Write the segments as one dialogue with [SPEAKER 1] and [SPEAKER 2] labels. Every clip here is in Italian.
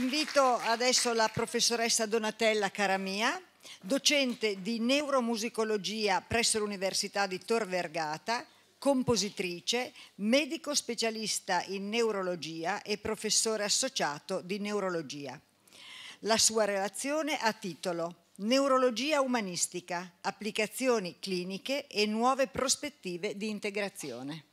[SPEAKER 1] Invito adesso la professoressa Donatella Caramia, docente di neuromusicologia presso l'Università di Tor Vergata, compositrice, medico specialista in neurologia e professore associato di neurologia. La sua relazione ha titolo Neurologia umanistica, applicazioni cliniche e nuove prospettive di integrazione.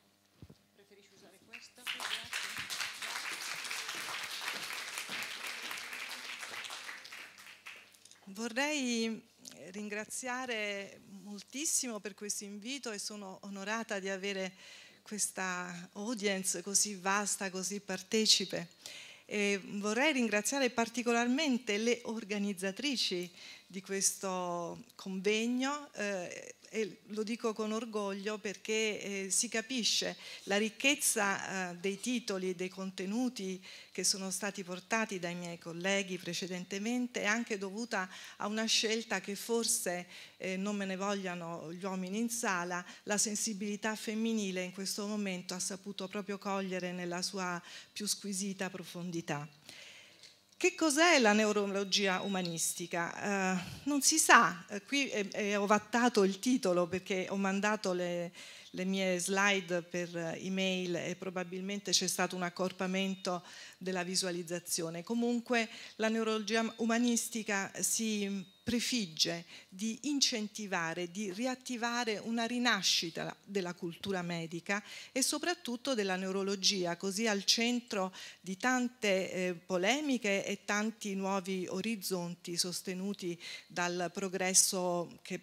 [SPEAKER 1] Vorrei eh, ringraziare moltissimo per questo invito e sono onorata di avere questa audience così vasta, così partecipe. E vorrei ringraziare particolarmente le organizzatrici di questo convegno eh, e lo dico con orgoglio perché eh, si capisce la ricchezza eh, dei titoli e dei contenuti che sono stati portati dai miei colleghi precedentemente è anche dovuta a una scelta che forse eh, non me ne vogliano gli uomini in sala, la sensibilità femminile in questo momento ha saputo proprio cogliere nella sua più squisita profondità. Che cos'è la neurologia umanistica? Eh, non si sa, eh, qui è, è, ovattato il titolo perché ho mandato le, le mie slide per email e probabilmente c'è stato un accorpamento della visualizzazione. Comunque la neurologia umanistica si prefigge di incentivare, di riattivare una rinascita della cultura medica e soprattutto della neurologia, così al centro di tante eh, polemiche e tanti nuovi orizzonti sostenuti dal progresso che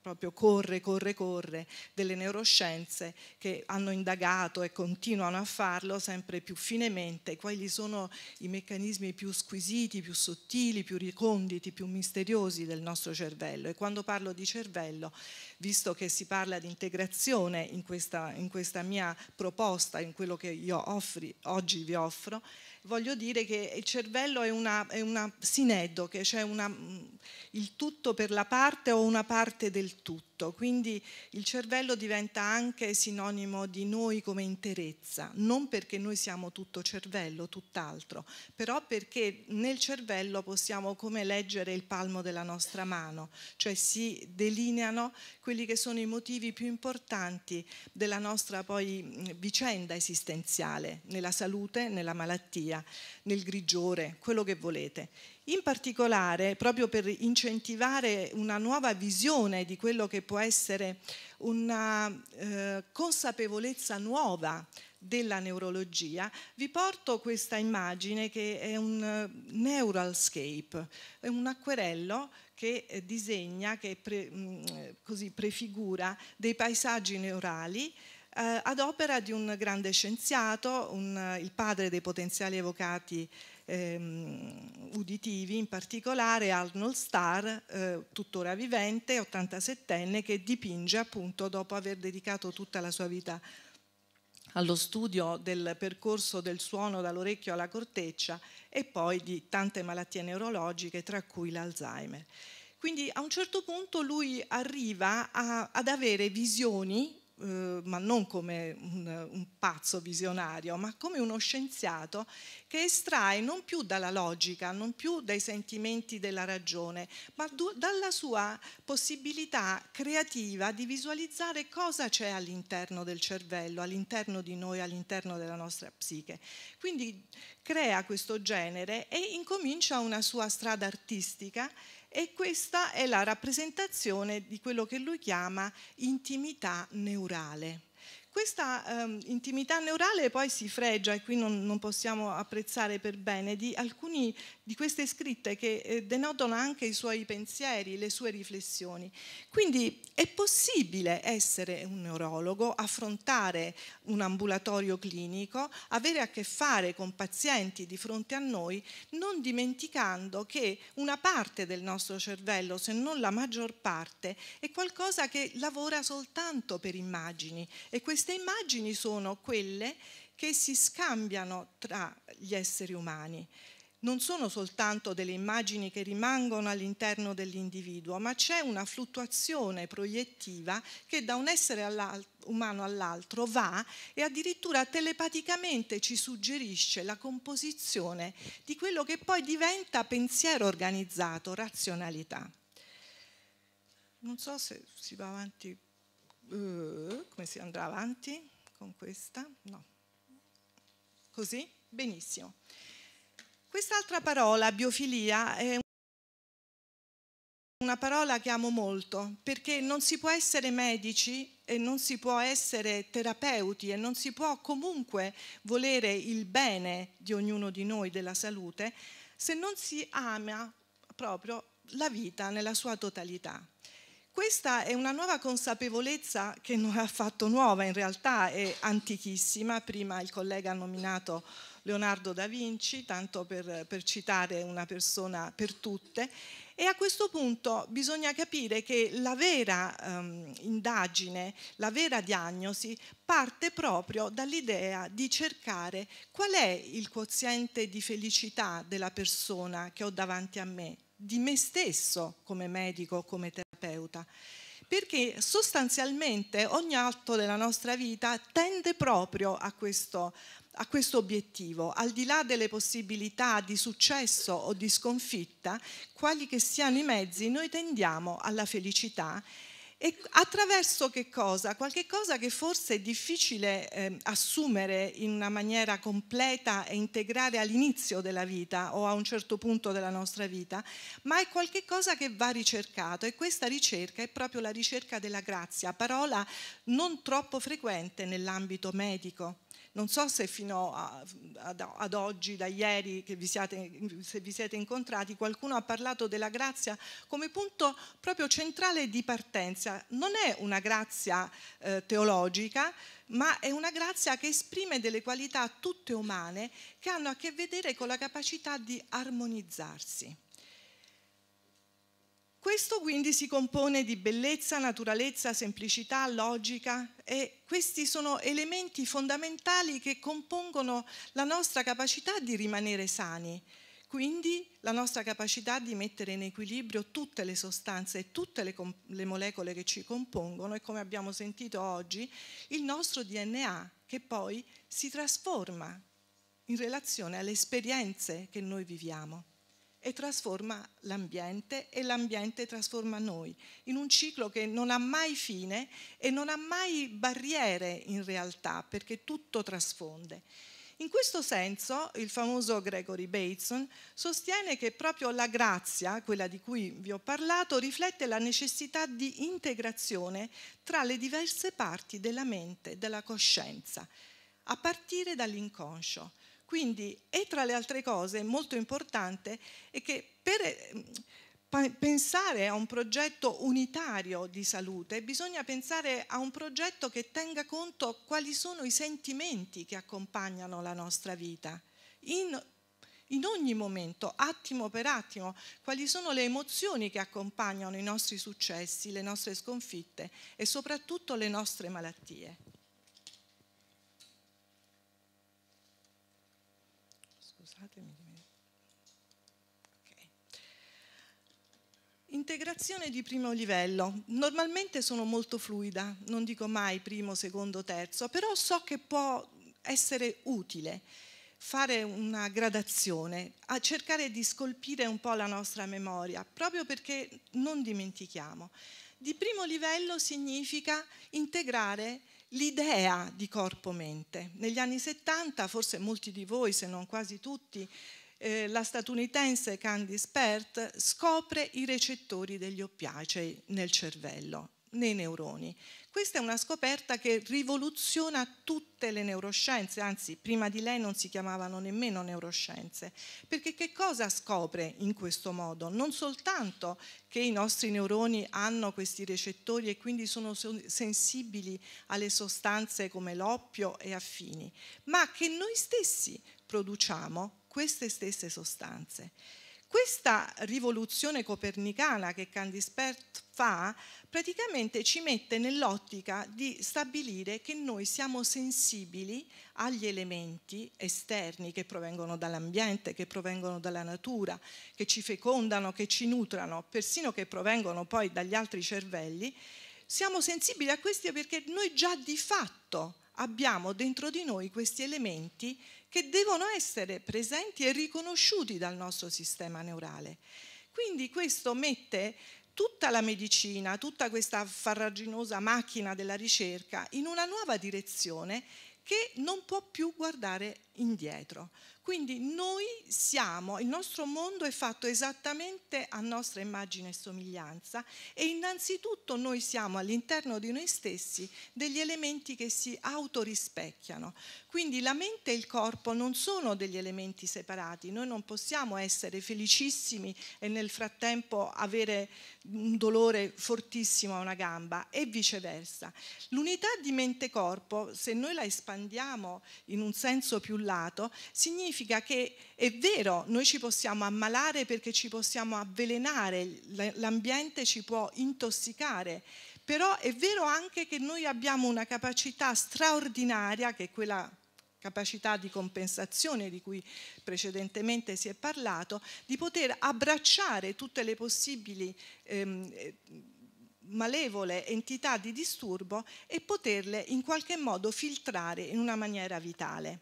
[SPEAKER 1] proprio corre, corre, corre, delle neuroscienze che hanno indagato e continuano a farlo sempre più finemente, quali sono i meccanismi più squisiti, più sottili, più riconditi, più misteriosi del nostro cervello. E quando parlo di cervello, visto che si parla di integrazione in questa, in questa mia proposta, in quello che io offri, oggi vi offro, voglio dire che il cervello è una, è una sineddoche, cioè una, il tutto per la parte o una parte del tutto tutto, quindi il cervello diventa anche sinonimo di noi come interezza, non perché noi siamo tutto cervello, tutt'altro, però perché nel cervello possiamo come leggere il palmo della nostra mano, cioè si delineano quelli che sono i motivi più importanti della nostra poi vicenda esistenziale, nella salute, nella malattia, nel grigiore, quello che volete. In particolare, proprio per incentivare una nuova visione di quello che può essere una eh, consapevolezza nuova della neurologia, vi porto questa immagine che è un eh, neuralscape, è un acquerello che eh, disegna, che pre, mm, eh, così prefigura dei paesaggi neurali eh, ad opera di un grande scienziato, un, il padre dei potenziali evocati ehm, uditivi, in particolare Arnold Starr, eh, tuttora vivente, 87enne, che dipinge appunto dopo aver dedicato tutta la sua vita allo studio del percorso del suono dall'orecchio alla corteccia e poi di tante malattie neurologiche, tra cui l'Alzheimer. Quindi a un certo punto lui arriva a, ad avere visioni eh, ma non come un, un pazzo visionario, ma come uno scienziato che estrae non più dalla logica, non più dai sentimenti della ragione, ma du- dalla sua possibilità creativa di visualizzare cosa c'è all'interno del cervello, all'interno di noi, all'interno della nostra psiche. Quindi crea questo genere e incomincia una sua strada artistica e questa è la rappresentazione di quello che lui chiama intimità neurale. Questa um, intimità neurale poi si fregia, e qui non, non, possiamo apprezzare per bene, di alcuni di queste scritte che eh, denotano anche i suoi pensieri, le sue riflessioni. Quindi è possibile essere un neurologo, affrontare un ambulatorio clinico, avere a che fare con pazienti di fronte a noi, non dimenticando che una parte del nostro cervello, se non la maggior parte, è qualcosa che lavora soltanto per immagini e queste immagini sono quelle che si scambiano tra gli esseri umani non sono soltanto delle immagini che rimangono all'interno dell'individuo, ma c'è una fluttuazione proiettiva che da un essere all umano all'altro va e addirittura telepaticamente ci suggerisce la composizione di quello che poi diventa pensiero organizzato, razionalità. Non so se si va avanti, uh, come si andrà avanti con questa? No. Così? Benissimo. Quest'altra parola, biofilia, è una parola che amo molto, perché non si può essere medici e non si può essere terapeuti e non si può comunque volere il bene di ognuno di noi, della salute, se non si ama proprio la vita nella sua totalità. Questa è una nuova consapevolezza che non è affatto nuova in realtà, è antichissima, prima il collega ha nominato Leonardo da Vinci, tanto per, per citare una persona per tutte. E a questo punto bisogna capire che la vera ehm, indagine, la vera diagnosi parte proprio dall'idea di cercare qual è il quoziente di felicità della persona che ho davanti a me, di me stesso come medico, come terapeuta. Perché sostanzialmente ogni atto della nostra vita tende proprio a questo a questo obiettivo, al di là delle possibilità di successo o di sconfitta, quali che siano i mezzi, noi tendiamo alla felicità e attraverso che cosa? Qualche cosa che forse è difficile eh, assumere in una maniera completa e integrare all'inizio della vita o a un certo punto della nostra vita, ma è qualche cosa che va ricercato e questa ricerca è proprio la ricerca della grazia, parola non troppo frequente nell'ambito medico. Non so se fino a, ad, ad, oggi, da ieri, vi siate, se vi siete incontrati, qualcuno ha parlato della grazia come punto proprio centrale di partenza. Non è una grazia eh, teologica, ma è una grazia che esprime delle qualità tutte umane che hanno a che vedere con la capacità di armonizzarsi. Questo quindi si compone di bellezza, naturalezza, semplicità, logica e questi sono elementi fondamentali che compongono la nostra capacità di rimanere sani, quindi la nostra capacità di mettere in equilibrio tutte le sostanze e tutte le, le, molecole che ci compongono e come abbiamo sentito oggi, il nostro DNA che poi si trasforma in relazione alle esperienze che noi viviamo e trasforma l'ambiente e l'ambiente trasforma noi, in un ciclo che non ha mai fine e non ha mai barriere in realtà perché tutto trasfonde. In questo senso il famoso Gregory Bateson sostiene che proprio la grazia, quella di cui vi ho parlato, riflette la necessità di integrazione tra le diverse parti della mente della coscienza, a partire dall'inconscio. Quindi, e tra le altre cose, molto importante è che per ehm, pensare a un progetto unitario di salute bisogna pensare a un progetto che tenga conto quali sono i sentimenti che accompagnano la nostra vita. In in ogni momento, attimo per attimo, quali sono le emozioni che accompagnano i nostri successi, le nostre sconfitte e soprattutto le nostre malattie. Integrazione di primo livello. Normalmente sono molto fluida, non dico mai primo, secondo, terzo, però so che può essere utile fare una gradazione, a cercare di scolpire un po' la nostra memoria, proprio perché non dimentichiamo. Di primo livello significa integrare l'idea di corpo-mente. Negli anni 70, forse molti di voi, se non quasi tutti, eh, la statunitense Candice Pert scopre i recettori degli oppiacei nel cervello, nei neuroni. Questa è una scoperta che rivoluziona tutte le neuroscienze, anzi prima di lei non si chiamavano nemmeno neuroscienze, perché che cosa scopre in questo modo? Non soltanto che i nostri neuroni hanno questi recettori e quindi sono sensibili alle sostanze come l'oppio e affini, ma che noi stessi produciamo queste stesse sostanze. Questa rivoluzione copernicana che Candispert fa praticamente ci mette nell'ottica di stabilire che noi siamo sensibili agli elementi esterni che provengono dall'ambiente, che provengono dalla natura, che ci fecondano, che ci nutrano, persino che provengono poi dagli altri cervelli. Siamo sensibili a questi perché noi già di fatto abbiamo dentro di noi questi elementi che devono essere presenti e riconosciuti dal nostro sistema neurale. Quindi questo mette tutta la medicina, tutta questa farraginosa macchina della ricerca in una nuova direzione che non può più guardare indietro. Quindi noi siamo, il nostro mondo è fatto esattamente a nostra immagine e somiglianza e innanzitutto noi siamo all'interno di noi stessi degli elementi che si autorispecchiano. Quindi la mente e il corpo non sono degli elementi separati, noi non possiamo essere felicissimi e nel frattempo avere un dolore fortissimo a una gamba e viceversa. L'unità di mente-corpo, se noi la espandiamo in un senso più largo, parlato, significa che è vero, noi ci possiamo ammalare perché ci possiamo avvelenare, l'ambiente ci può intossicare, però è vero anche che noi abbiamo una capacità straordinaria, che è quella capacità di compensazione di cui precedentemente si è parlato, di poter abbracciare tutte le possibili ehm, eh, malevole entità di disturbo e poterle in qualche modo filtrare in una maniera vitale.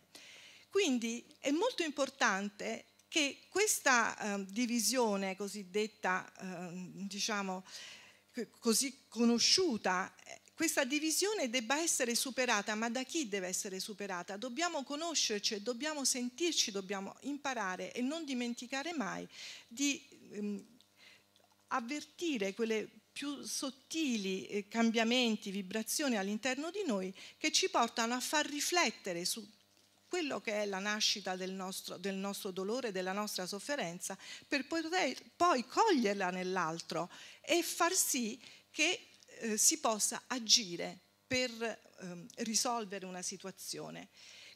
[SPEAKER 1] Quindi è molto importante che questa eh, divisione cosiddetta, eh, diciamo, così conosciuta, eh, questa divisione debba essere superata, ma da chi deve essere superata? Dobbiamo conoscerci, dobbiamo sentirci, dobbiamo imparare e non dimenticare mai di ehm, avvertire quelle più sottili eh, cambiamenti, vibrazioni all'interno di noi che ci portano a far riflettere su quello che è la nascita del nostro, del nostro dolore, della nostra sofferenza, per poter poi coglierla nell'altro e far sì che eh, si possa agire per ehm, risolvere una situazione.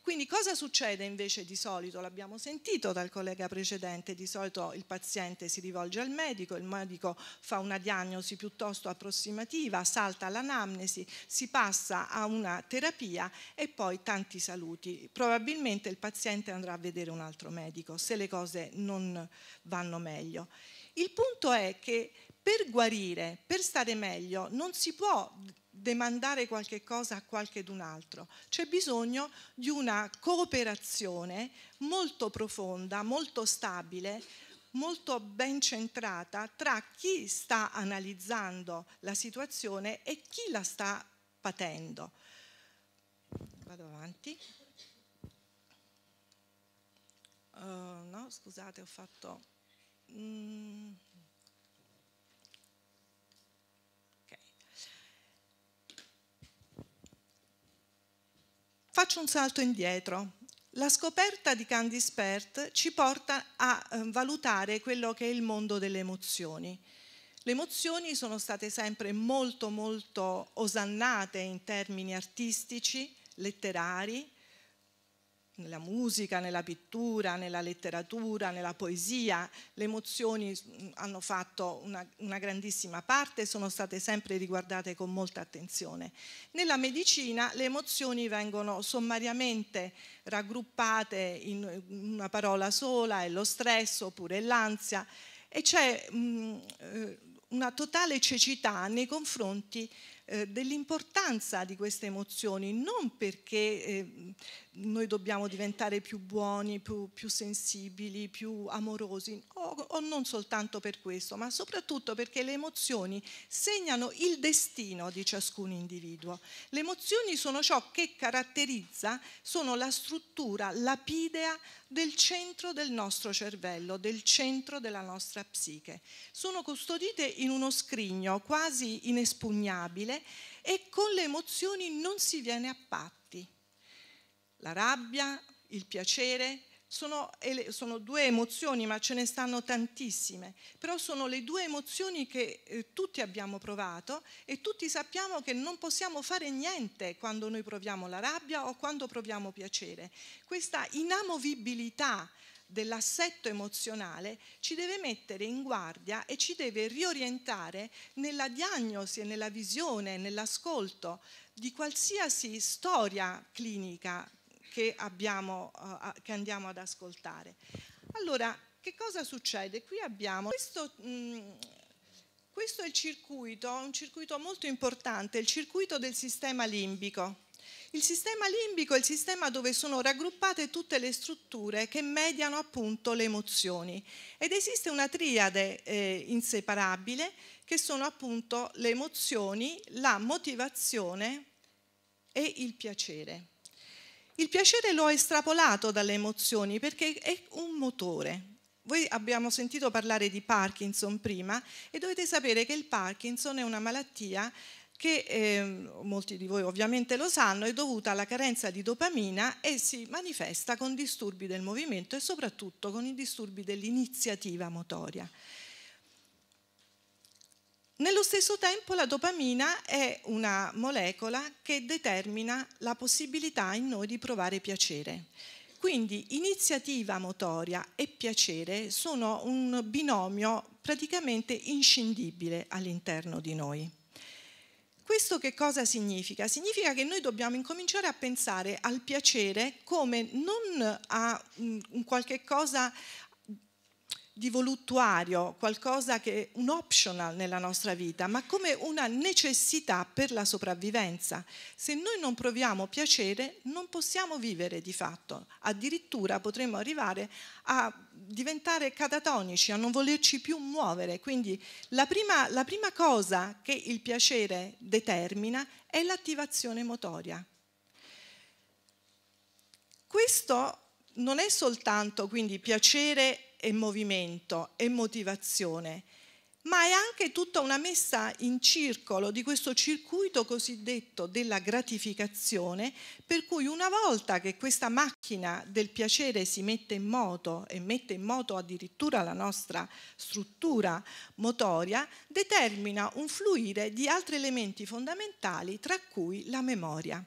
[SPEAKER 1] Quindi cosa succede invece di solito? L'abbiamo sentito dal collega precedente, di solito il paziente si rivolge al medico, il medico fa una diagnosi piuttosto approssimativa, salta l'anamnesi, si passa a una terapia e poi tanti saluti. Probabilmente il paziente andrà a vedere un altro medico se le cose non vanno meglio. Il punto è che per guarire, per stare meglio, non si può demandare qualche cosa a qualchedun altro. C'è bisogno di una cooperazione molto profonda, molto stabile, molto ben centrata tra chi sta analizzando la situazione e chi la sta patendo. Vado avanti. Uh, no, scusate, ho fatto... Mm. Faccio un salto indietro. La scoperta di Candice Pert ci porta a ehm, valutare quello che è il mondo delle emozioni. Le emozioni sono state sempre molto molto osannate in termini artistici, letterari, nella musica, nella pittura, nella letteratura, nella poesia, le emozioni mm, hanno fatto una, una, grandissima parte, e sono state sempre riguardate con molta attenzione. Nella medicina le emozioni vengono sommariamente raggruppate in una parola sola, è lo stress oppure l'ansia e c'è mh, mm, eh, una totale cecità nei confronti eh, dell'importanza di queste emozioni, non perché eh, noi dobbiamo diventare più buoni, più, più sensibili, più amorosi, o, o, non soltanto per questo, ma soprattutto perché le emozioni segnano il destino di ciascun individuo. Le emozioni sono ciò che caratterizza, sono la struttura lapidea del centro del nostro cervello, del centro della nostra psiche. Sono custodite in uno scrigno quasi inespugnabile e con le emozioni non si viene a patti. La rabbia, il piacere, sono, sono, due emozioni, ma ce ne stanno tantissime, però sono le due emozioni che eh, tutti abbiamo provato e tutti sappiamo che non possiamo fare niente quando noi proviamo la rabbia o quando proviamo piacere. Questa inamovibilità dell'assetto emozionale ci deve mettere in guardia e ci deve riorientare nella diagnosi e nella visione, nell'ascolto di qualsiasi storia clinica che, abbiamo, uh, che andiamo ad ascoltare. Allora, che cosa succede? Qui abbiamo questo, mh, mm, questo è il circuito, un circuito molto importante, il circuito del sistema limbico. Il sistema limbico è il sistema dove sono raggruppate tutte le strutture che mediano appunto le emozioni ed esiste una triade eh, inseparabile che sono appunto le emozioni, la motivazione e il piacere. Il piacere lo ho estrapolato dalle emozioni perché è un motore. Voi abbiamo sentito parlare di Parkinson prima e dovete sapere che il Parkinson è una malattia che eh, molti di voi ovviamente lo sanno, è dovuta alla carenza di dopamina e si manifesta con disturbi del movimento e soprattutto con i disturbi dell'iniziativa motoria. Nello stesso tempo la dopamina è una molecola che determina la possibilità in noi di provare piacere. Quindi iniziativa motoria e piacere sono un binomio praticamente inscindibile all'interno di noi. Questo che cosa significa? Significa che noi dobbiamo incominciare a pensare al piacere come non a mm, un qualche cosa di voluttuario, qualcosa che è un optional nella nostra vita, ma come una necessità per la sopravvivenza. Se noi non proviamo piacere non possiamo vivere di fatto, addirittura potremmo arrivare a diventare catatonici, a non volerci più muovere. Quindi la prima, la prima cosa che il piacere determina è l'attivazione motoria. Questo non è soltanto quindi piacere e movimento e motivazione, ma è anche tutta una messa in circolo di questo circuito cosiddetto della gratificazione, per cui una volta che questa macchina del piacere si mette in moto e mette in moto addirittura la nostra struttura motoria, determina un fluire di altri elementi fondamentali, tra cui la memoria.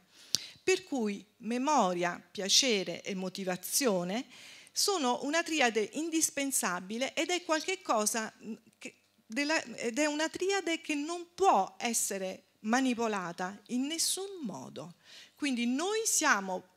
[SPEAKER 1] Per cui memoria, piacere e motivazione sono una triade indispensabile ed è qualcosa che, della, ed è una triade che non può essere manipolata in nessun modo. Quindi noi siamo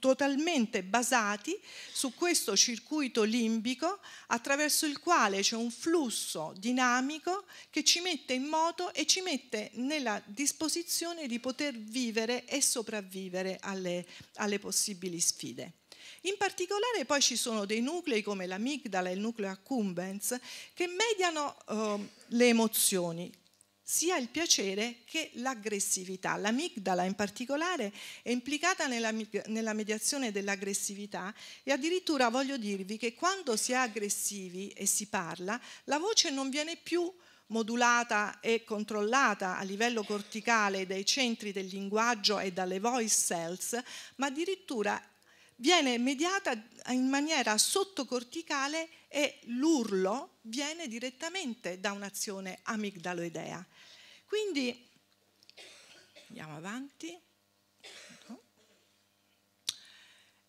[SPEAKER 1] totalmente basati su questo circuito limbico attraverso il quale c'è un flusso dinamico che ci mette in moto e ci mette nella disposizione di poter vivere e sopravvivere alle, alle possibili sfide. In particolare poi ci sono dei nuclei come l'amigdala e il nucleo accumbens che mediano eh, le emozioni sia il piacere che l'aggressività. L'amigdala in particolare è implicata nella, nella mediazione dell'aggressività e addirittura voglio dirvi che quando si è aggressivi e si parla, la voce non viene più modulata e controllata a livello corticale dai centri del linguaggio e dalle voice cells, ma addirittura viene mediata in maniera sottocorticale e l'urlo viene direttamente da un'azione amigdaloidea. Quindi andiamo avanti.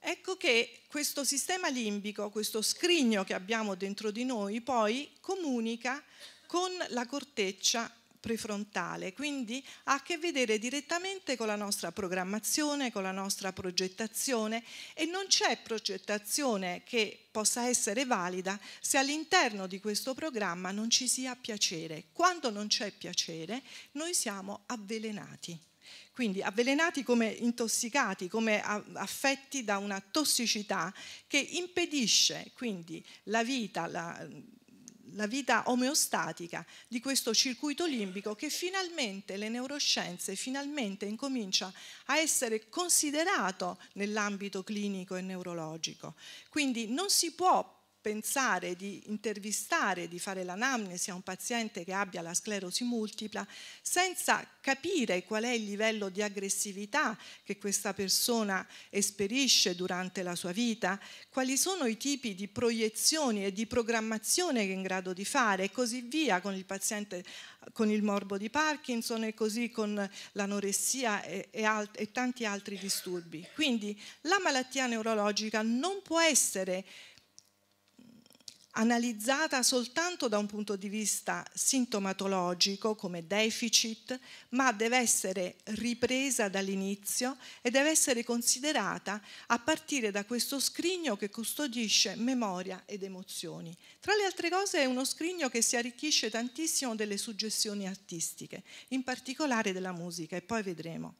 [SPEAKER 1] Ecco che questo sistema limbico, questo scrigno che abbiamo dentro di noi, poi comunica con la corteccia prefrontale, quindi ha a che vedere direttamente con la nostra programmazione, con la nostra progettazione e non c'è progettazione che possa essere valida se all'interno di questo programma non ci sia piacere. Quando non c'è piacere noi siamo avvelenati. Quindi avvelenati come intossicati, come affetti da una tossicità che impedisce quindi la vita, la, la vita omeostatica di questo circuito limbico che finalmente le neuroscienze finalmente incomincia a essere considerato nell'ambito clinico e neurologico. Quindi non si può pensare di intervistare, di fare l'anamnesi a un paziente che abbia la sclerosi multipla senza capire qual è il livello di aggressività che questa persona esperisce durante la sua vita, quali sono i tipi di proiezioni e di programmazione che è in grado di fare e così via con il paziente con il morbo di Parkinson e così con l'anoressia e, e, e tanti altri disturbi. Quindi la malattia neurologica non può essere analizzata soltanto da un punto di vista sintomatologico come deficit, ma deve essere ripresa dall'inizio e deve essere considerata a partire da questo scrigno che custodisce memoria ed emozioni. Tra le altre cose è uno scrigno che si arricchisce tantissimo delle suggestioni artistiche, in particolare della musica, e poi vedremo.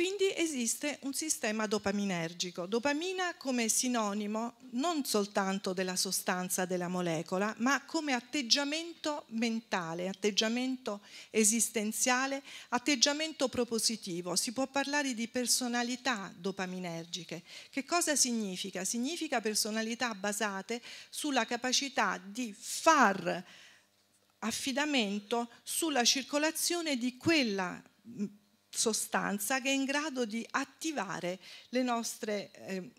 [SPEAKER 1] Quindi esiste un sistema dopaminergico, dopamina come sinonimo non soltanto della sostanza della molecola, ma come atteggiamento mentale, atteggiamento esistenziale, atteggiamento propositivo. Si può parlare di personalità dopaminergiche. Che cosa significa? Significa personalità basate sulla capacità di far affidamento sulla circolazione di quella sostanza che è in grado di attivare le nostre eh,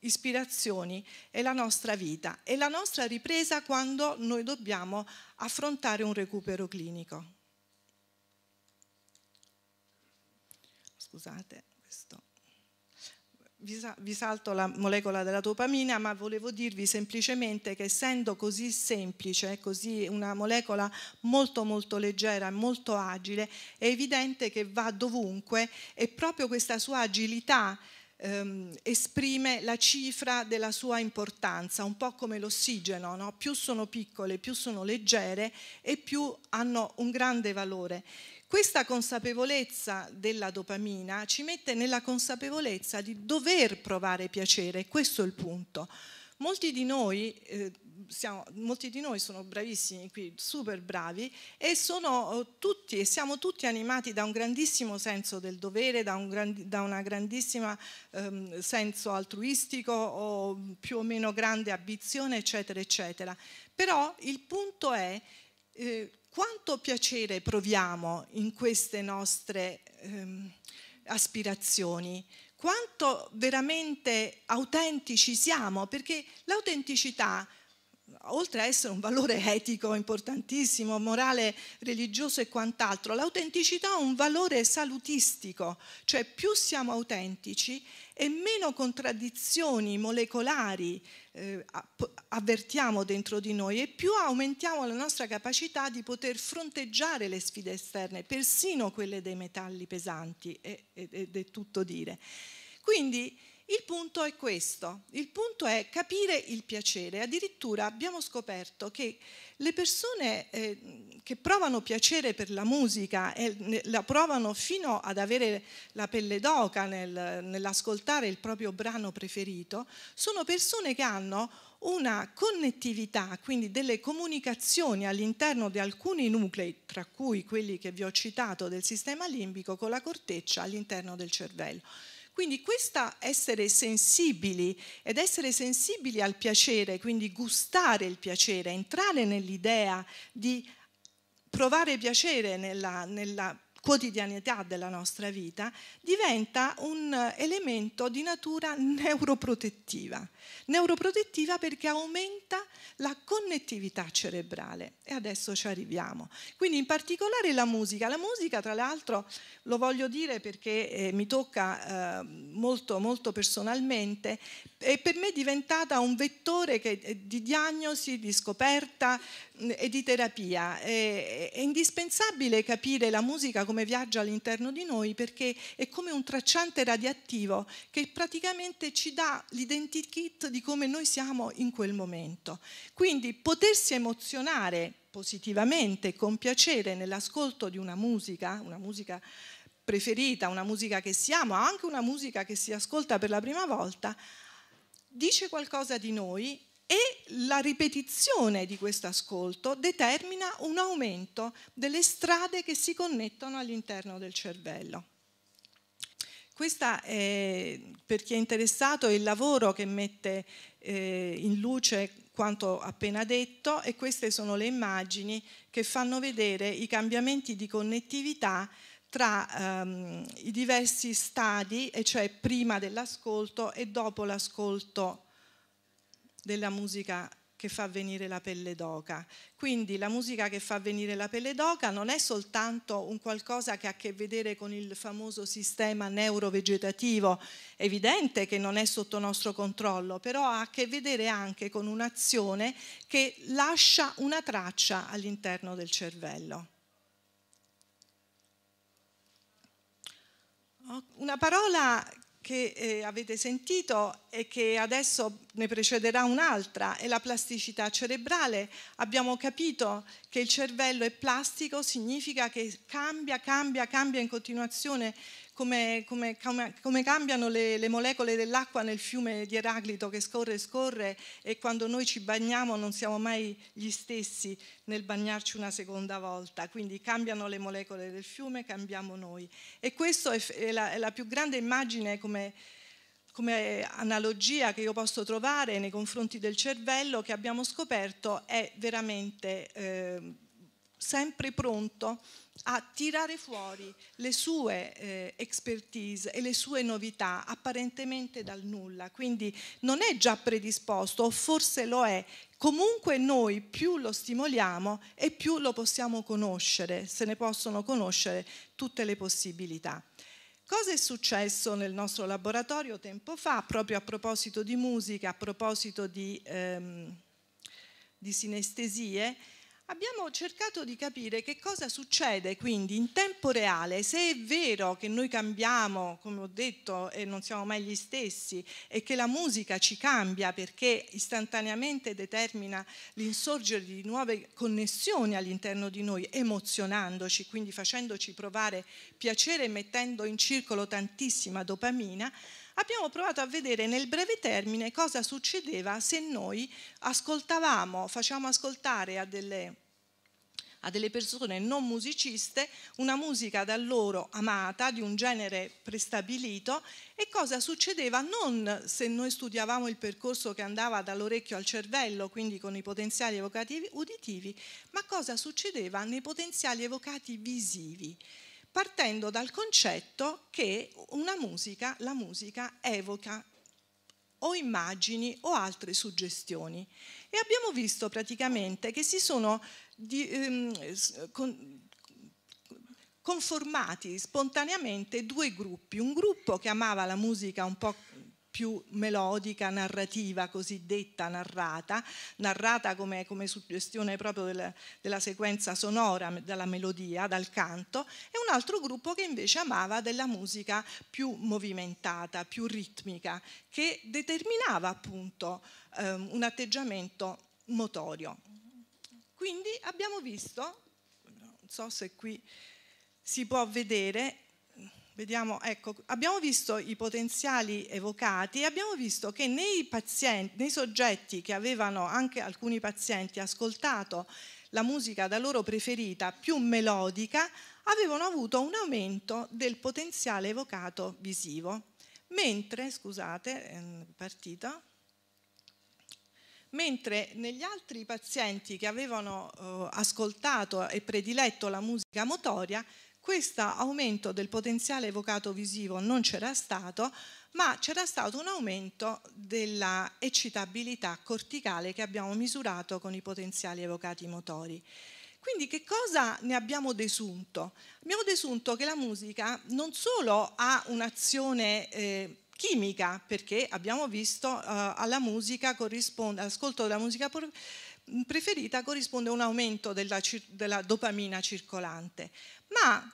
[SPEAKER 1] ispirazioni e la nostra vita e la nostra ripresa quando noi dobbiamo affrontare un recupero clinico. Scusate vi, salto la molecola della dopamina, ma volevo dirvi semplicemente che essendo così semplice, così una molecola molto molto leggera e molto agile, è evidente che va dovunque e proprio questa sua agilità ehm, esprime la cifra della sua importanza, un po' come l'ossigeno, no? più sono piccole, più sono leggere e più hanno un grande valore. Questa consapevolezza della dopamina ci mette nella consapevolezza di dover provare piacere, questo è il punto. Molti di noi, eh, siamo, molti di noi sono bravissimi qui, super bravi, e, oh, tutti, siamo tutti animati da un grandissimo senso del dovere, da un grand, da una grandissima ehm, senso altruistico o più o meno grande ambizione, eccetera, eccetera. Però il punto è eh, quanto piacere proviamo in queste nostre ehm, aspirazioni, quanto veramente autentici siamo, perché l'autenticità oltre a essere un valore etico importantissimo, morale, religioso e quant'altro, l'autenticità ha un valore salutistico, cioè più siamo autentici e meno contraddizioni molecolari eh, avvertiamo dentro di noi e più aumentiamo la nostra capacità di poter fronteggiare le sfide esterne, persino quelle dei metalli pesanti, ed è tutto dire. Quindi il punto è questo, il punto è capire il piacere. Addirittura abbiamo scoperto che le persone eh, che provano piacere per la musica e la provano fino ad avere la pelle d'oca nell'ascoltare il proprio brano preferito, sono persone che hanno una connettività, quindi delle comunicazioni all'interno di alcuni nuclei, tra cui quelli che vi ho citato del sistema limbico, con la corteccia all'interno del cervello. Quindi questa essere sensibili ed essere sensibili al piacere, quindi gustare il piacere, entrare nell'idea di provare piacere nella, nella quotidianità della nostra vita, diventa un elemento di natura neuroprotettiva. Neuroprotettiva perché aumenta la connettività cerebrale e adesso ci arriviamo. Quindi in particolare la musica. La musica tra l'altro lo voglio dire perché eh, mi tocca eh, molto, molto personalmente, è per me diventata un vettore che, eh, di diagnosi, di scoperta mh, mm, e di terapia. È, è indispensabile capire la musica come viaggia all'interno di noi perché è come un tracciante radioattivo che praticamente ci dà l'identikit di come noi siamo in quel momento. Quindi potersi emozionare positivamente, con piacere nell'ascolto di una musica, una musica preferita, una musica che si ama, anche una musica che si ascolta per la prima volta, dice qualcosa di noi e la ripetizione di questo ascolto determina un aumento delle strade che si connettono all'interno del cervello. Questo è, per chi è interessato, il lavoro che mette eh, in luce quanto appena detto e queste sono le immagini che fanno vedere i cambiamenti di connettività tra ehm, i diversi stadi, e cioè prima dell'ascolto e dopo l'ascolto della musica che fa venire la pelle d'oca. Quindi la musica che fa venire la pelle d'oca non è soltanto un qualcosa che ha a che vedere con il famoso sistema neurovegetativo, evidente che non è sotto nostro controllo, però ha a che vedere anche con un'azione che lascia una traccia all'interno del cervello. Una parola che eh, avete sentito e che adesso ne precederà un'altra, è la plasticità cerebrale. Abbiamo capito che il cervello è plastico, significa che cambia, cambia, cambia in continuazione come, come, come cambiano le, le molecole dell'acqua nel fiume di Eraclito che scorre e scorre e quando noi ci bagniamo non siamo mai gli stessi nel bagnarci una seconda volta. Quindi cambiano le molecole del fiume, cambiamo noi. E questa è, è, la, è la più grande immagine come come analogia che io posso trovare nei confronti del cervello che abbiamo scoperto è veramente eh, sempre pronto a tirare fuori le sue eh, expertise e le sue novità apparentemente dal nulla, quindi non è già predisposto o forse lo è. Comunque noi più lo stimoliamo e più lo possiamo conoscere, se ne possono conoscere tutte le possibilità. Cosa è successo nel nostro laboratorio tempo fa, proprio a proposito di musica, a proposito di, ehm, di sinestesie? Abbiamo cercato di capire che cosa succede quindi in tempo reale, se è vero che noi cambiamo, come ho detto, e non siamo mai gli stessi, e che la musica ci cambia perché istantaneamente determina l'insorgere di nuove connessioni all'interno di noi, emozionandoci, quindi facendoci provare piacere e mettendo in circolo tantissima dopamina, abbiamo provato a vedere nel breve termine cosa succedeva se noi ascoltavamo, facciamo ascoltare a delle, a delle persone non musiciste una musica da loro amata, di un genere prestabilito, e cosa succedeva non se noi studiavamo il percorso che andava dall'orecchio al cervello, quindi con i potenziali evocativi uditivi, ma cosa succedeva nei potenziali evocati visivi partendo dal concetto che musica, la musica evoca o immagini o altre suggestioni. E abbiamo visto praticamente che si sono di, ehm, con, conformati spontaneamente due gruppi, un gruppo che amava la musica un po' più melodica, narrativa, cosiddetta narrata, narrata come, come suggestione proprio del, della sequenza sonora, dalla melodia, dal canto, e un altro gruppo che invece amava della musica più movimentata, più ritmica, che determinava appunto eh, un atteggiamento motorio. Quindi abbiamo visto, non so se qui si può vedere, Vediamo, ecco, abbiamo visto i potenziali evocati e abbiamo visto che nei, pazienti, nei soggetti che avevano anche alcuni pazienti ascoltato la musica da loro preferita più melodica, avevano avuto un aumento del potenziale evocato visivo. Mentre, scusate, è ehm, partito. mentre negli altri pazienti che avevano eh, ascoltato e prediletto la musica motoria questo aumento del potenziale evocato visivo non c'era stato, ma c'era stato un aumento della eccitabilità corticale che abbiamo misurato con i potenziali evocati motori. Quindi che cosa ne abbiamo desunto? Abbiamo desunto che la musica non solo ha un'azione eh, chimica, perché abbiamo visto eh, alla musica corrisponde, all'ascolto della musica preferita corrisponde un aumento della, della dopamina circolante, ma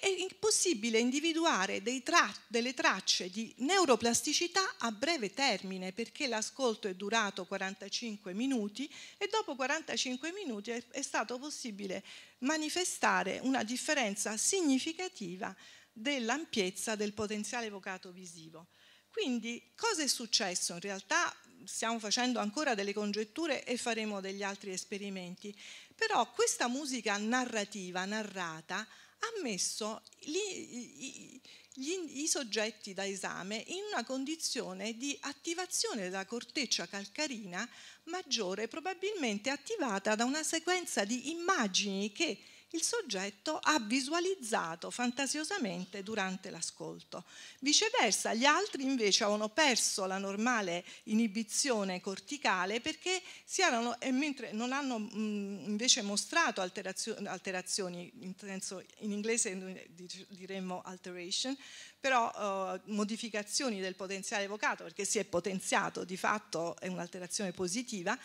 [SPEAKER 1] che è possibile individuare tra, delle tracce di neuroplasticità a breve termine perché l'ascolto è durato 45 minuti e dopo 45 minuti è, è stato possibile manifestare una differenza significativa dell'ampiezza del potenziale evocato visivo. Quindi cosa è successo? In realtà stiamo facendo ancora delle congetture e faremo degli altri esperimenti, però questa musica narrativa, narrata, ha messo gli, gli, i soggetti da esame in una condizione di attivazione della corteccia calcarina maggiore, probabilmente attivata da una sequenza di immagini che il soggetto ha visualizzato fantasiosamente durante l'ascolto. Viceversa, gli altri invece avevano perso la normale inibizione corticale perché erano, mentre non hanno mm, invece mostrato alterazioni, alterazioni in, senso, in inglese diremmo alteration, però eh, modificazioni del potenziale evocato, perché si è potenziato, di fatto è un'alterazione positiva,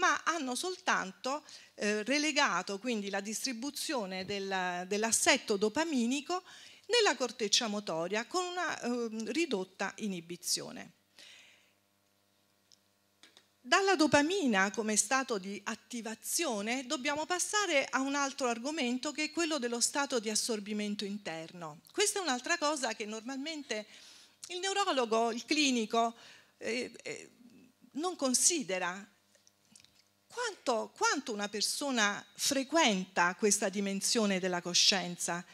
[SPEAKER 1] ma hanno soltanto eh, relegato quindi la distribuzione del, dell'assetto dopaminico nella corteccia motoria con una eh, ridotta inibizione. Dalla dopamina come stato di attivazione dobbiamo passare a un altro argomento che è quello dello stato di assorbimento interno. Questa è un'altra cosa che normalmente il neurologo, il clinico, eh, eh, non considera quanto, quanto una persona frequenta questa dimensione della coscienza.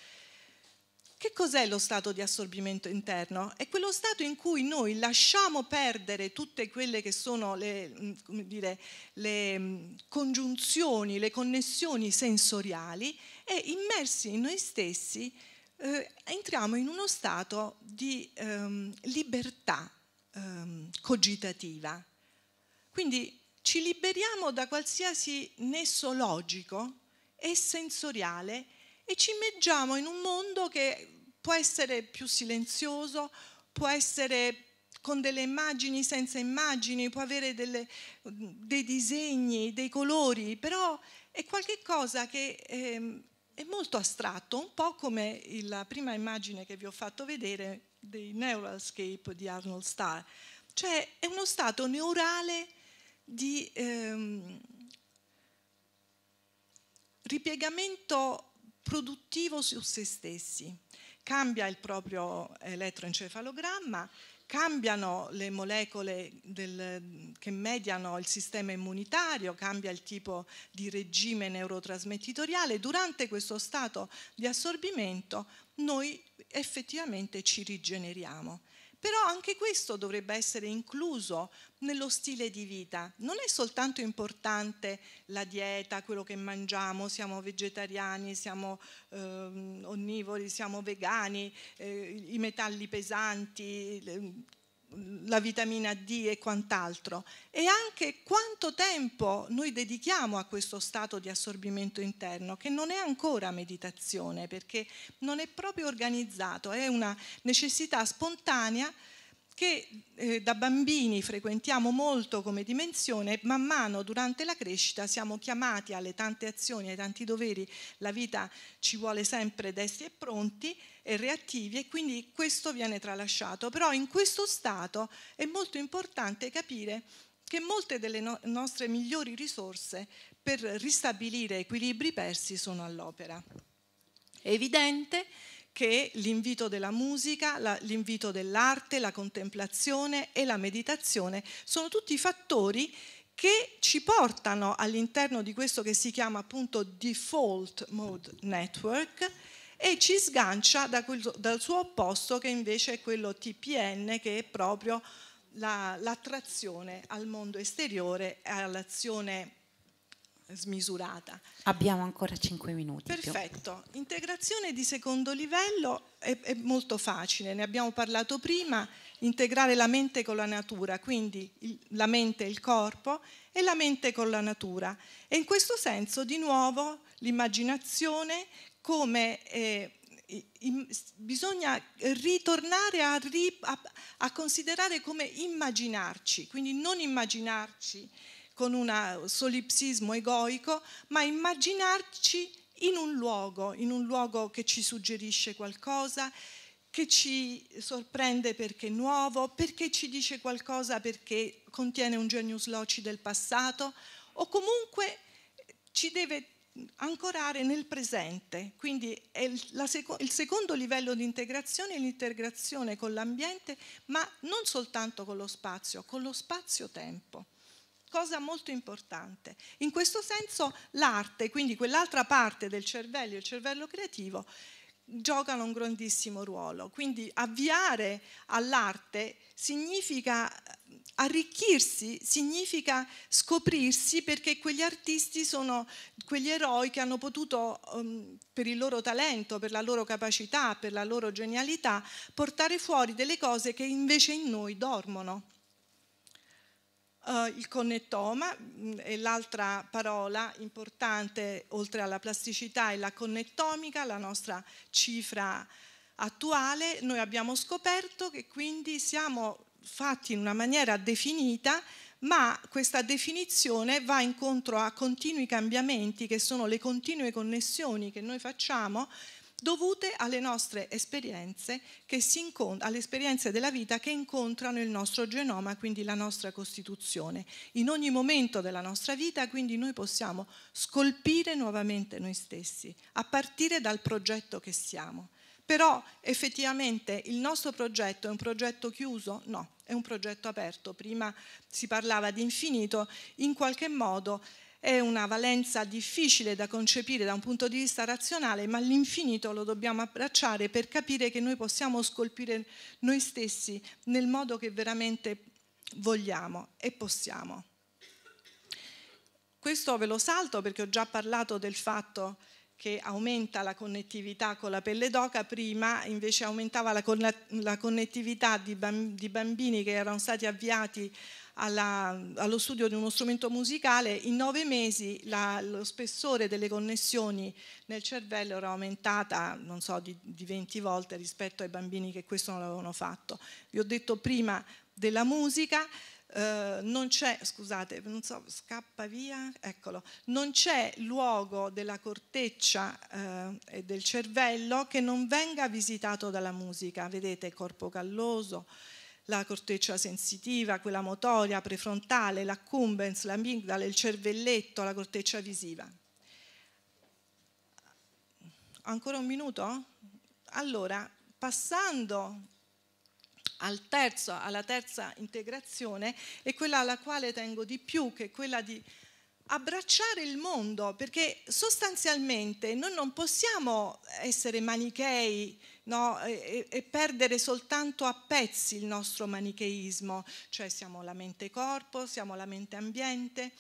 [SPEAKER 1] Che cos'è lo stato di assorbimento interno? È quello stato in cui noi lasciamo perdere tutte quelle che sono le, mm, dire, le, mm, congiunzioni, le connessioni sensoriali e immersi in noi stessi eh, entriamo in uno stato di ehm, libertà ehm, cogitativa. Quindi ci liberiamo da qualsiasi nesso logico e sensoriale e ci immergiamo in un mondo che può essere più silenzioso, può essere con delle immagini senza immagini, può avere delle, dei disegni, dei colori, però è qualcosa che eh, è molto astratto, un po' come la prima immagine che vi ho fatto vedere dei Neuralscape di Arnold Starr, cioè è uno stato neurale di ehm, ripiegamento produttivo su se stessi. Cambia il proprio elettroencefalogramma, cambiano le molecole del, che mediano il sistema immunitario, cambia il tipo di regime neurotrasmettitoriale. Durante questo stato di assorbimento noi effettivamente ci rigeneriamo. Però anche questo dovrebbe essere incluso nello stile di vita. Non è soltanto importante la dieta, quello che mangiamo, siamo vegetariani, siamo eh, onnivori, siamo vegani, eh, i metalli pesanti, la vitamina D e quant'altro, e anche quanto tempo noi dedichiamo a questo stato di assorbimento interno, che non è ancora meditazione, perché non è proprio organizzato, è una necessità spontanea che eh, da bambini frequentiamo molto come dimensione, man mano durante la crescita siamo chiamati alle tante azioni, ai tanti doveri, la vita ci vuole sempre desti e pronti e reattivi e quindi questo viene tralasciato. Però in questo stato è molto importante capire che molte delle no nostre migliori risorse per ristabilire equilibri persi sono all'opera. È evidente che l'invito della musica, la, l'invito dell'arte, la contemplazione e la meditazione sono tutti fattori che ci portano all'interno di questo che si chiama appunto default mode network e ci sgancia da quel, dal suo opposto che invece è quello TPN che è proprio la, l'attrazione al mondo esteriore e all'azione smisurata. Abbiamo ancora 5 minuti. Perfetto. Più. Integrazione di secondo livello è, è, molto facile, ne abbiamo parlato prima, integrare la mente con la natura, quindi il, la mente e il corpo e la mente con la natura. E in questo senso, di nuovo, l'immaginazione come... Eh, in, bisogna ritornare a, a, a considerare come immaginarci, quindi non immaginarci con un eh, solipsismo egoico, ma immaginarci in un luogo, in un luogo che ci suggerisce qualcosa, che ci sorprende perché è nuovo, perché ci dice qualcosa perché contiene un genius loci del passato o comunque ci deve ancorare nel presente. Quindi il, seco il secondo livello di integrazione è l'integrazione con l'ambiente, ma non soltanto con lo spazio, con lo spazio-tempo cosa molto importante. In questo senso l'arte, quindi quell'altra parte del cervello, il cervello creativo, giocano un grandissimo ruolo. Quindi avviare all'arte significa eh, arricchirsi, significa scoprirsi perché quegli artisti sono quegli eroi che hanno potuto, um, per il loro talento, per la loro capacità, per la loro genialità, portare fuori delle cose che invece in noi dormono. Uh, il connettoma mh, mm, è l'altra parola importante oltre alla plasticità e la connettomica, la nostra cifra attuale. Noi abbiamo scoperto che quindi siamo fatti in una maniera definita, ma questa definizione va incontro a continui cambiamenti che sono le continue connessioni che noi facciamo dovute alle nostre esperienze, alle esperienze della vita che incontrano il nostro genoma, quindi la nostra costituzione. In ogni momento della nostra vita, quindi noi possiamo scolpire nuovamente noi stessi, a partire dal progetto che siamo. Però effettivamente il nostro progetto è un progetto chiuso? No, è un progetto aperto. Prima si parlava di infinito, in qualche modo è una valenza difficile da concepire da un punto di vista razionale, ma all'infinito lo dobbiamo abbracciare per capire che noi possiamo scolpire noi stessi nel modo che veramente vogliamo e possiamo. Questo ve lo salto perché ho già parlato del fatto che aumenta la connettività con la pelle d'oca, prima invece aumentava la, connettività di bambini che erano stati avviati alla, allo studio di uno strumento musicale, in nove mesi la, lo spessore delle connessioni nel cervello era aumentata, non so, di, di 20 volte rispetto ai bambini che questo non l'avevano fatto. Vi ho detto prima della musica. Uh, non c'è, scusate, non so, scappa via, eccolo, non c'è luogo della corteccia uh, e del cervello che non venga visitato dalla musica, vedete, corpo calloso, la corteccia sensitiva, quella motoria, prefrontale, l'accumbens, l'amigdala, il cervelletto, la corteccia visiva. Ancora un minuto? Allora, passando al terzo, alla terza integrazione, è quella alla quale tengo di più, che è quella di abbracciare il mondo, perché sostanzialmente noi non possiamo essere manichei, no? e, e, perdere soltanto a pezzi il nostro manicheismo, cioè siamo la mente corpo, siamo la mente ambiente,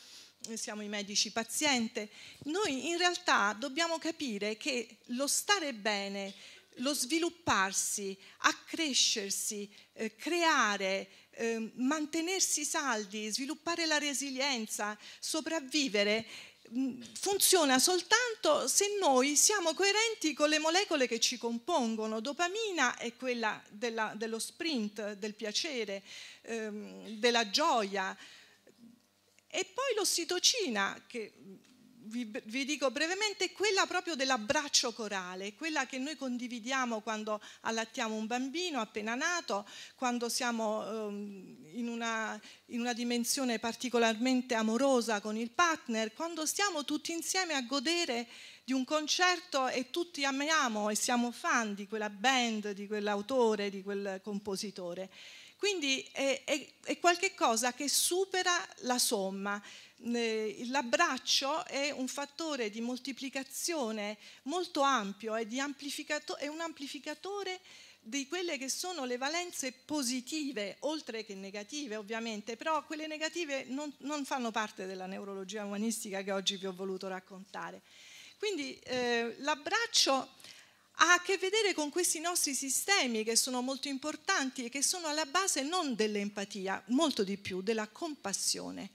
[SPEAKER 1] eh, siamo i medici paziente. Noi in realtà dobbiamo capire che lo stare bene, lo svilupparsi, accrescersi, eh, creare, eh, mantenersi saldi, sviluppare la resilienza, sopravvivere, Mm, funziona soltanto se noi siamo coerenti con le molecole che ci compongono. Dopamina è quella della, dello sprint, del piacere, ehm, della gioia. E poi l'ossitocina, che vi, vi, dico brevemente, quella proprio dell'abbraccio corale, quella che noi condividiamo quando allattiamo un bambino appena nato, quando siamo ehm, in, una, in una dimensione particolarmente amorosa con il partner, quando stiamo tutti insieme a godere di un concerto e tutti amiamo e siamo fan di quella band, di quell'autore, di quel compositore. Quindi è, è, è qualcosa che supera la somma. L'abbraccio è un fattore di moltiplicazione molto ampio, è, è un amplificatore di quelle che sono le valenze positive, oltre che negative ovviamente, però quelle negative non, non fanno parte della neurologia umanistica che oggi vi ho voluto raccontare. Quindi eh, l'abbraccio ha a che vedere con questi nostri sistemi che sono molto importanti e che sono alla base non dell'empatia, molto di più, della compassione.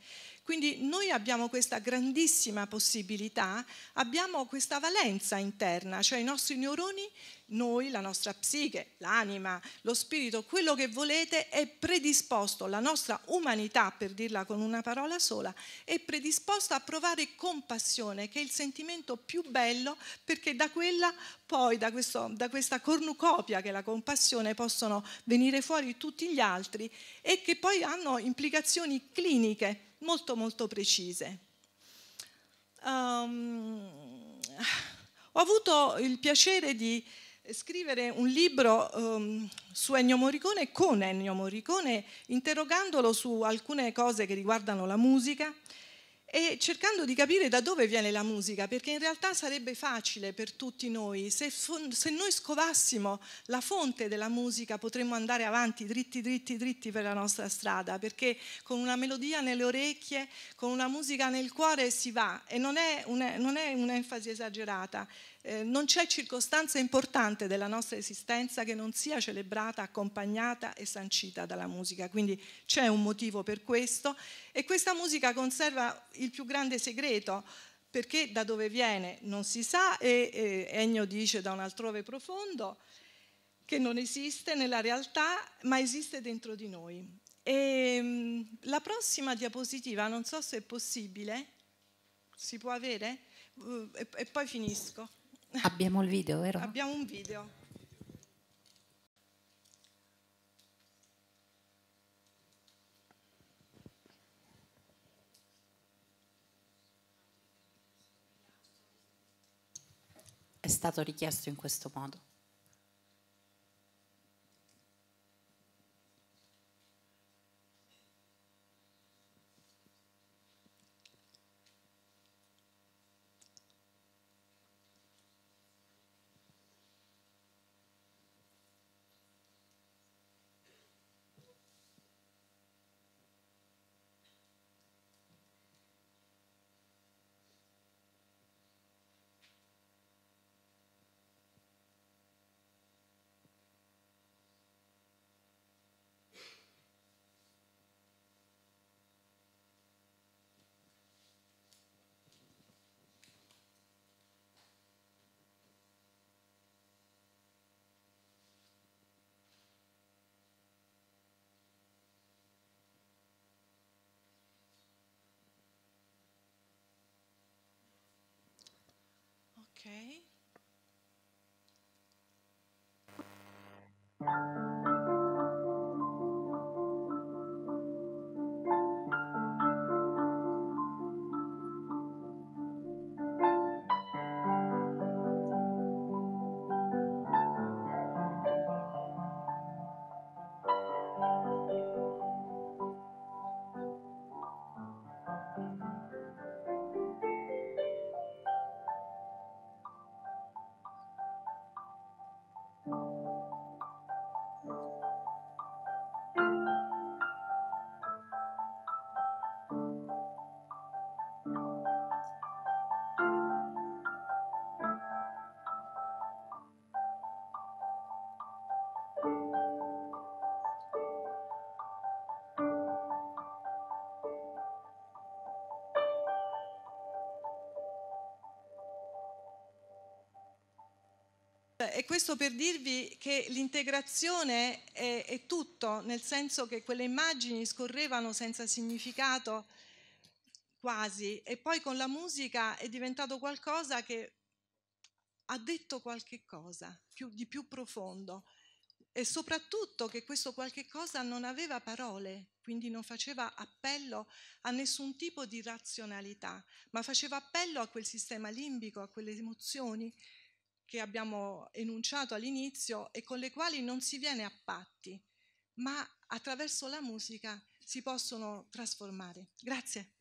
[SPEAKER 1] Quindi noi abbiamo questa grandissima possibilità, abbiamo questa valenza interna, cioè i nostri neuroni, noi, la nostra psiche, l'anima, lo spirito, quello che volete è predisposto, la nostra umanità, per dirla con una parola sola, è predisposta a provare compassione, che è il sentimento più bello, perché da quella poi, da, questo, da questa cornucopia che è la compassione, possono venire fuori tutti gli altri e che poi hanno implicazioni cliniche molto molto precise. Um, ho avuto il piacere di scrivere un libro um, su Ennio Morricone con Ennio Morricone, interrogandolo su alcune cose che riguardano la musica e cercando di capire da dove viene la musica, perché in realtà sarebbe facile per tutti noi, se, se, noi scovassimo la fonte della musica potremmo andare avanti dritti, dritti, dritti per la nostra strada, perché con una melodia nelle orecchie, con una musica nel cuore si va e non è, un, non è un'enfasi esagerata, eh, non c'è circostanza importante della nostra esistenza che non sia celebrata, accompagnata e sancita dalla musica, quindi c'è un motivo per questo e questa musica conserva il più grande segreto perché da dove viene non si sa e eh, Ennio dice da un altrove profondo che non esiste nella realtà ma esiste dentro di noi. E, mm, la prossima diapositiva, non so se è possibile, si può avere? Uh, e, e poi finisco. Abbiamo il video, vero? Abbiamo un video. È stato richiesto in questo modo. Okay. Eh, e questo per dirvi che l'integrazione è, è tutto, nel senso che quelle immagini scorrevano senza significato quasi e poi con la musica è diventato qualcosa che ha detto qualche cosa più, di più profondo e soprattutto che questo qualche cosa non aveva parole, quindi non faceva appello a nessun tipo di razionalità, ma faceva appello a quel sistema limbico, a quelle emozioni che abbiamo enunciato all'inizio e con le quali non si viene a patti, ma attraverso la musica si possono trasformare. Grazie.